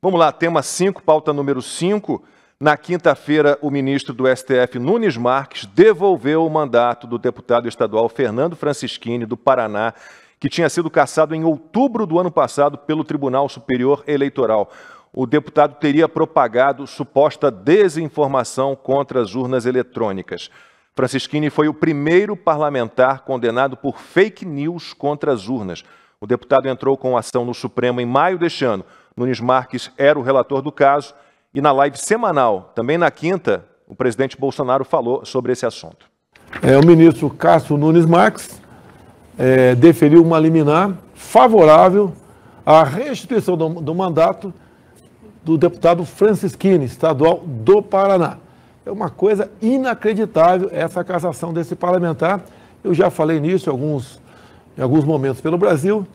Vamos lá, tema 5, pauta número 5. Na quinta-feira, o ministro do STF, Nunes Marques, devolveu o mandato do deputado estadual Fernando Francischini, do Paraná, que tinha sido cassado em outubro do ano passado pelo Tribunal Superior Eleitoral. O deputado teria propagado suposta desinformação contra as urnas eletrônicas. Francischini foi o primeiro parlamentar condenado por fake news contra as urnas. O deputado entrou com ação no Supremo em maio deste ano Nunes Marques era o relator do caso. E na live semanal, também na quinta, o presidente Bolsonaro falou sobre esse assunto. É, o ministro Cássio Nunes Marques é, deferiu uma liminar favorável à restituição do, do mandato do deputado Francisquini, estadual do Paraná. É uma coisa inacreditável essa cassação desse parlamentar. Eu já falei nisso em alguns, em alguns momentos pelo Brasil.